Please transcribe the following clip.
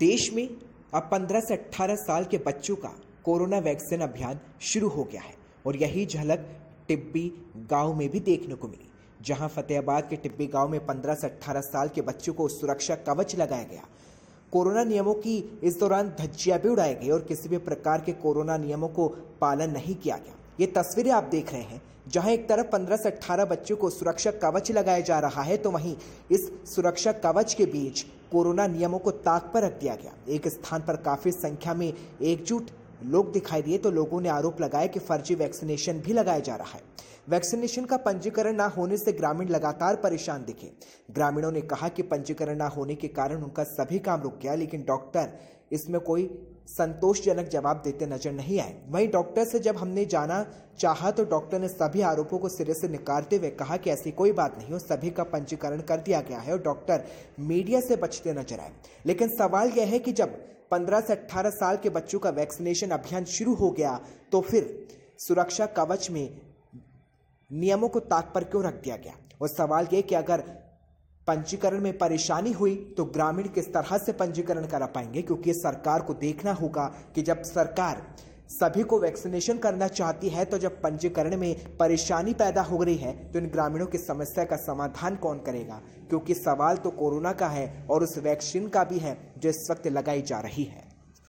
देश में अब 15 से 18 साल के बच्चों का कोरोना वैक्सीन अभियान शुरू हो गया है और यही झलक टिब्बी गांव में भी देखने को मिली जहां फतेहाबाद के टिब्बी गांव में 15 से 18 साल के बच्चों को सुरक्षा कवच लगाया गया कोरोना नियमों की इस दौरान धज्जियां भी उड़ाई गई और किसी भी प्रकार के कोरोना नियमों को पालन नहीं किया गया ये तस्वीरें आप देख रहे हैं जहां एक तरफ 15 से 18 बच्चों को सुरक्षा कवच लगाया जा रहा है तो वहीं इस सुरक्षा कवच के बीच कोरोना नियमों को ताक पर रख दिया गया एक स्थान पर काफी संख्या में एकजुट लोग दिखाई दिए तो लोगों ने आरोप लगाया कि फर्जी वैक्सीनेशन भी लगाया जा रहा है वैक्सीनेशन का पंजीकरण ना होने से ग्रामीण लगातार परेशान दिखे ग्रामीणों ने कहा कि पंजीकरण ना होने के कारण उनका सभी काम रुक गया लेकिन डॉक्टर इसमें कोई संतोषजनक जवाब देते नजर नहीं आए वहीं डॉक्टर से जब हमने जाना चाहा तो डॉक्टर ने सभी आरोपों को सिरे से निकालते हुए कहा कि ऐसी कोई बात नहीं हो सभी का पंजीकरण कर दिया गया है और डॉक्टर मीडिया से बचते नजर आए लेकिन सवाल यह है कि जब पंद्रह से अट्ठारह साल के बच्चों का वैक्सीनेशन अभियान शुरू हो गया तो फिर सुरक्षा कवच में नियमों को ताक पर क्यों रख दिया गया और सवाल यह कि अगर पंजीकरण में परेशानी हुई तो ग्रामीण किस तरह से पंजीकरण करा पाएंगे क्योंकि सरकार को देखना होगा कि जब सरकार सभी को वैक्सीनेशन करना चाहती है तो जब पंजीकरण में परेशानी पैदा हो रही है तो इन ग्रामीणों की समस्या का समाधान कौन करेगा क्योंकि सवाल तो कोरोना का है और उस वैक्सीन का भी है जो इस वक्त लगाई जा रही है